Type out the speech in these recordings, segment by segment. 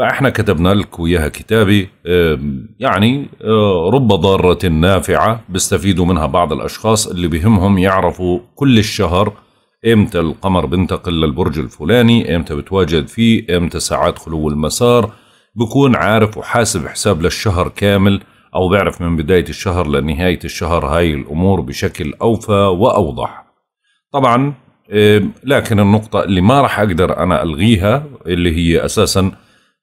فاحنا كتبنا لك وياها كتابي يعني آه، رب ضارة نافعة بيستفيدوا منها بعض الأشخاص اللي بهمهم يعرفوا كل الشهر امتى القمر بينتقل للبرج الفلاني امتى بتواجد فيه امتى ساعات خلو المسار بكون عارف وحاسب حساب للشهر كامل أو بعرف من بداية الشهر لنهاية الشهر هاي الأمور بشكل أوفى وأوضح طبعا لكن النقطة اللي ما راح أقدر أنا ألغيها اللي هي أساساً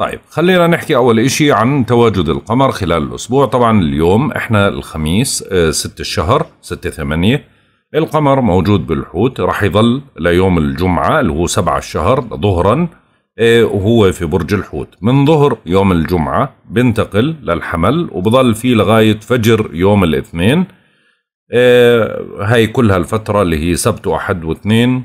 طيب خلينا نحكي اول اشي عن تواجد القمر خلال الاسبوع طبعا اليوم احنا الخميس 6 آه، الشهر 6 8 القمر موجود بالحوت راح يظل ليوم الجمعة اللي هو 7 الشهر ظهرا آه، وهو في برج الحوت من ظهر يوم الجمعة بنتقل للحمل وبظل فيه لغاية فجر يوم الاثنين آه، هاي كلها الفترة اللي هي سبت وأحد واثنين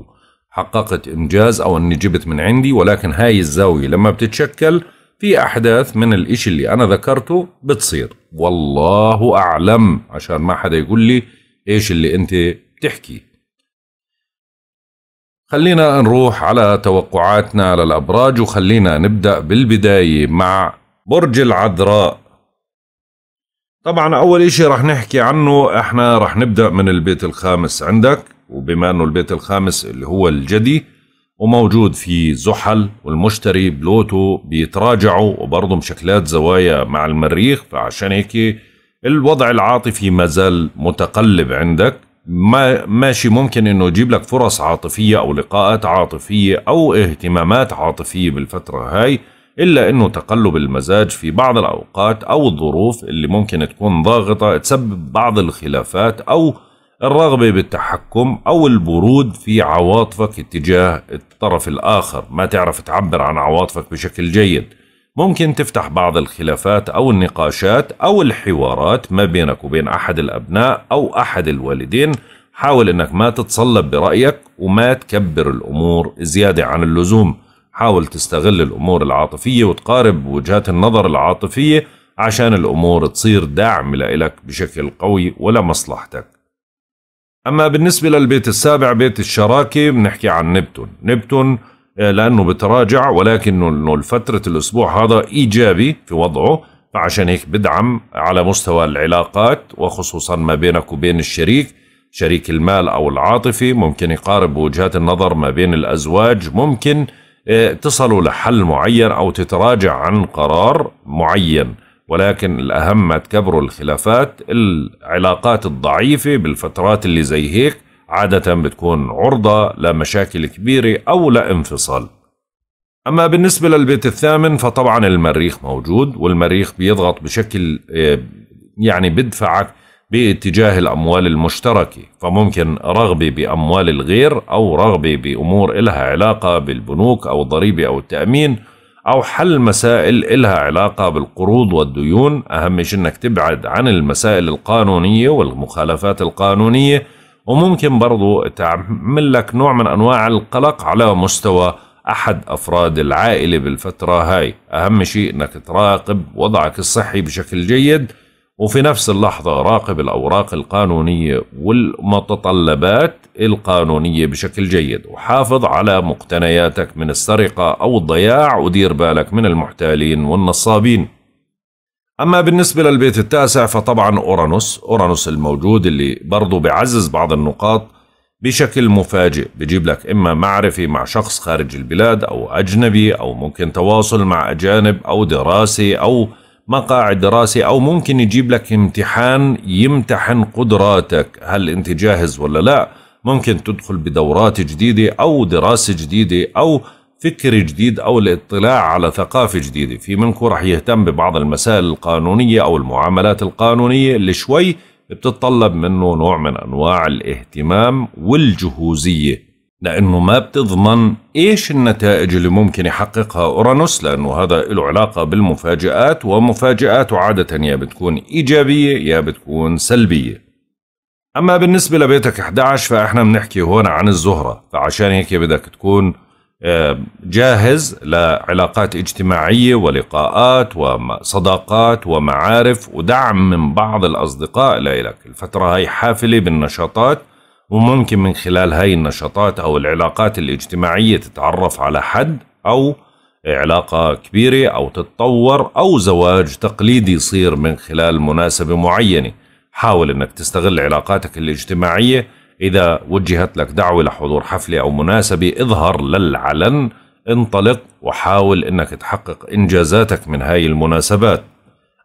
حققت إنجاز أو أني جبت من عندي ولكن هاي الزاوية لما بتتشكل في أحداث من الإشي اللي أنا ذكرته بتصير والله أعلم عشان ما حدا يقول لي إيش اللي أنت بتحكي خلينا نروح على توقعاتنا للأبراج وخلينا نبدأ بالبداية مع برج العذراء طبعا أول إشي رح نحكي عنه إحنا رح نبدأ من البيت الخامس عندك وبما انه البيت الخامس اللي هو الجدي وموجود في زحل والمشتري بلوتو بيتراجعوا وبرضه مشكلات زوايا مع المريخ فعشان هيك الوضع العاطفي ما زال متقلب عندك ما ماشي ممكن انه يجيب لك فرص عاطفيه او لقاءات عاطفيه او اهتمامات عاطفيه بالفتره هاي الا انه تقلب المزاج في بعض الاوقات او الظروف اللي ممكن تكون ضاغطه تسبب بعض الخلافات او الرغبة بالتحكم أو البرود في عواطفك اتجاه الطرف الآخر ما تعرف تعبر عن عواطفك بشكل جيد ممكن تفتح بعض الخلافات أو النقاشات أو الحوارات ما بينك وبين أحد الأبناء أو أحد الوالدين حاول أنك ما تتصلب برأيك وما تكبر الأمور زيادة عن اللزوم حاول تستغل الأمور العاطفية وتقارب وجهات النظر العاطفية عشان الأمور تصير داعمة لإلك بشكل قوي ولمصلحتك أما بالنسبة للبيت السابع بيت الشراكة بنحكي عن نبتون نبتون آه، لأنه بتراجع ولكن أنه فترة الأسبوع هذا إيجابي في وضعه فعشان هيك بدعم على مستوى العلاقات وخصوصا ما بينك وبين الشريك شريك المال أو العاطفي ممكن يقارب وجهات النظر ما بين الأزواج ممكن آه، تصلوا لحل معين أو تتراجع عن قرار معين ولكن الأهم ما تكبروا الخلافات العلاقات الضعيفة بالفترات اللي زي هيك عادة بتكون عرضة لمشاكل كبيرة أو لانفصال أما بالنسبة للبيت الثامن فطبعا المريخ موجود والمريخ بيضغط بشكل آه، يعني بدفعك باتجاه الأموال المشتركة فممكن رغبة بأموال الغير أو رغبة بأمور إلها علاقة بالبنوك أو الضريبة أو التأمين أو حل مسائل إلها علاقة بالقروض والديون أهم شيء أنك تبعد عن المسائل القانونية والمخالفات القانونية وممكن برضو تعمل لك نوع من أنواع القلق على مستوى أحد أفراد العائلة بالفترة هاي أهم شيء أنك تراقب وضعك الصحي بشكل جيد وفي نفس اللحظة راقب الأوراق القانونية والمتطلبات القانونية بشكل جيد وحافظ على مقتنياتك من السرقة أو الضياع ودير بالك من المحتالين والنصابين أما بالنسبة للبيت التاسع فطبعا أورانوس أورانوس الموجود اللي برضه بعزز بعض النقاط بشكل مفاجئ بجيب لك إما معرفة مع شخص خارج البلاد أو أجنبي أو ممكن تواصل مع أجانب أو دراسة أو مقاعد دراسة أو ممكن يجيب لك امتحان يمتحن قدراتك هل أنت جاهز ولا لا ممكن تدخل بدورات جديدة أو دراسة جديدة أو فكر جديد أو الاطلاع على ثقافة جديدة في منكم رح يهتم ببعض المسائل القانونية أو المعاملات القانونية اللي شوي بتتطلب منه نوع من أنواع الاهتمام والجهوزية لأنه ما بتضمن إيش النتائج اللي ممكن يحققها أورانوس لأنه هذا له علاقة بالمفاجآت ومفاجآته عادة يا بتكون إيجابية يا بتكون سلبية أما بالنسبة لبيتك 11 فإحنا بنحكي هون عن الزهرة فعشان هيك بدك تكون آه، جاهز لعلاقات اجتماعية ولقاءات وصداقات ومعارف ودعم من بعض الأصدقاء لإلك الفترة هاي حافلة بالنشاطات وممكن من خلال هاي النشاطات أو العلاقات الاجتماعية تتعرف على حد أو علاقة كبيرة أو تتطور أو زواج تقليدي يصير من خلال مناسبة معينة حاول أنك تستغل علاقاتك الاجتماعية إذا وجهت لك دعوة لحضور حفلة أو مناسبة اظهر للعلن انطلق وحاول أنك تحقق إنجازاتك من هاي المناسبات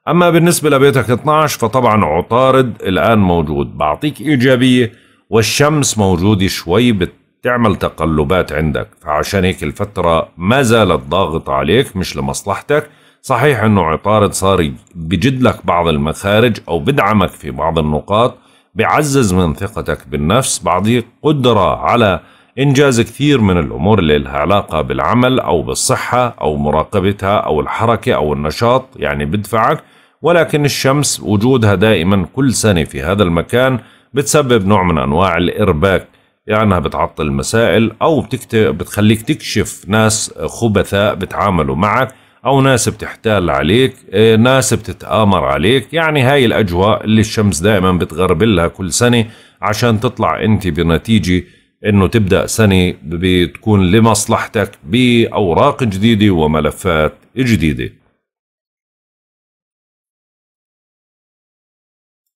أما بالنسبة لبيتك 12 فطبعا عطارد الآن موجود بعطيك إيجابية والشمس موجودة شوي بتعمل تقلبات عندك فعشان هيك الفترة ما زالت ضاغطة عليك مش لمصلحتك صحيح انه عطارد صار بجد لك بعض المخارج او بدعمك في بعض النقاط بعزز من ثقتك بالنفس بعطيك قدرة على إنجاز كثير من الأمور اللي لها علاقة بالعمل أو بالصحة أو مراقبتها أو الحركة أو النشاط يعني بدفعك ولكن الشمس وجودها دائما كل سنة في هذا المكان بتسبب نوع من أنواع الإرباك يعني انها بتعطل مسائل او بتخليك تكشف ناس خبثاء بتعاملوا معك او ناس بتحتال عليك آه، ناس بتتآمر عليك يعني هاي الاجواء اللي الشمس دائما بتغربلها كل سنة عشان تطلع انت بنتيجة انه تبدأ سنة بتكون لمصلحتك باوراق جديدة وملفات جديدة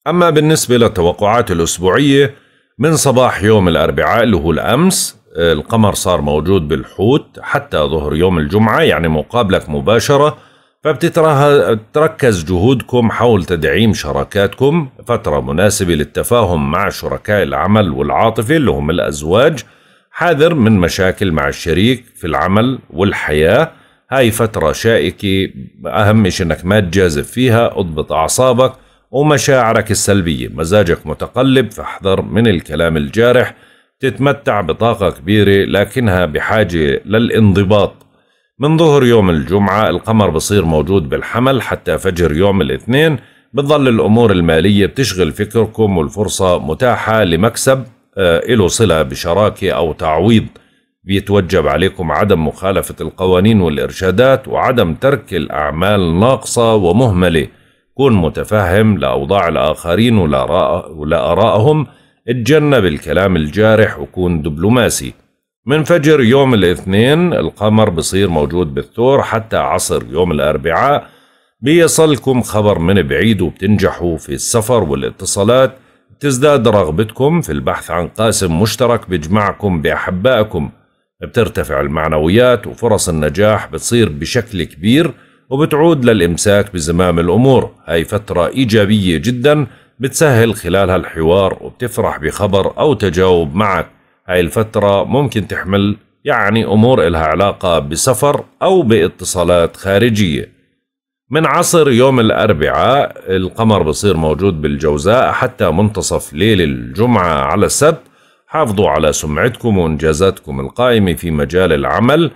أما بالنسبة للتوقعات الأسبوعية من صباح يوم الأربعاء اللي هو الأمس القمر صار موجود بالحوت حتى ظهر يوم الجمعة يعني مقابلك مباشرة فبتتركز جهودكم حول تدعيم شراكاتكم فترة مناسبة للتفاهم مع شركاء العمل والعاطفة اللي هم الأزواج حاذر من مشاكل مع الشريك في العمل والحياة هاي فترة شائكة أهم شيء أنك ما تجازف فيها اضبط أعصابك ومشاعرك السلبية مزاجك متقلب فاحذر من الكلام الجارح تتمتع بطاقة كبيرة لكنها بحاجة للانضباط من ظهر يوم الجمعة القمر بصير موجود بالحمل حتى فجر يوم الاثنين بتظل الأمور المالية بتشغل فكركم والفرصة متاحة لمكسب له آه، صلة بشراكة أو تعويض بيتوجب عليكم عدم مخالفة القوانين والإرشادات وعدم ترك الأعمال ناقصة ومهملة كن متفهم لأوضاع الآخرين ولا اتجنب الكلام الجارح وكون دبلوماسي من فجر يوم الاثنين القمر بصير موجود بالثور حتى عصر يوم الأربعاء بيصلكم خبر من بعيد وبتنجحوا في السفر والاتصالات تزداد رغبتكم في البحث عن قاسم مشترك بيجمعكم بأحبائكم بترتفع المعنويات وفرص النجاح بتصير بشكل كبير وبتعود للإمساك بزمام الأمور هاي فترة إيجابية جدا بتسهل خلالها الحوار وبتفرح بخبر أو تجاوب معك هاي الفترة ممكن تحمل يعني أمور إلها علاقة بسفر أو باتصالات خارجية من عصر يوم الأربعاء القمر بصير موجود بالجوزاء حتى منتصف ليل الجمعة على السبت حافظوا على سمعتكم وإنجازاتكم القائمة في مجال العمل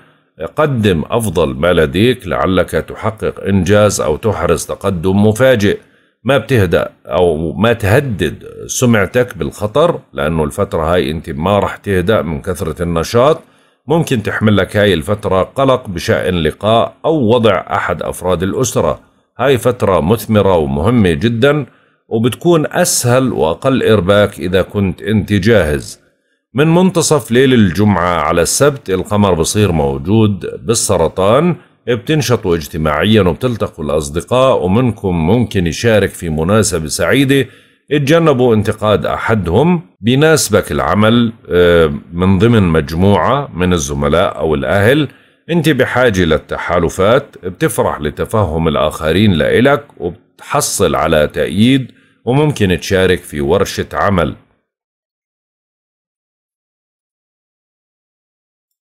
قدم أفضل ما لديك لعلك تحقق إنجاز أو تحرز تقدم مفاجئ ما بتهدأ أو ما تهدد سمعتك بالخطر لأنه الفترة هاي أنت ما رح تهدأ من كثرة النشاط ممكن تحمل لك هاي الفترة قلق بشأن لقاء أو وضع أحد أفراد الأسرة هاي فترة مثمرة ومهمة جدا وبتكون أسهل وأقل إرباك إذا كنت أنت جاهز من منتصف ليل الجمعة على السبت القمر بصير موجود بالسرطان بتنشطوا اجتماعيا وبتلتقوا الأصدقاء ومنكم ممكن يشارك في مناسبة سعيدة اتجنبوا انتقاد أحدهم بيناسبك العمل آه، من ضمن مجموعة من الزملاء أو الأهل انت بحاجة للتحالفات بتفرح لتفهم الآخرين لإلك وبتحصل على تأييد وممكن تشارك في ورشة عمل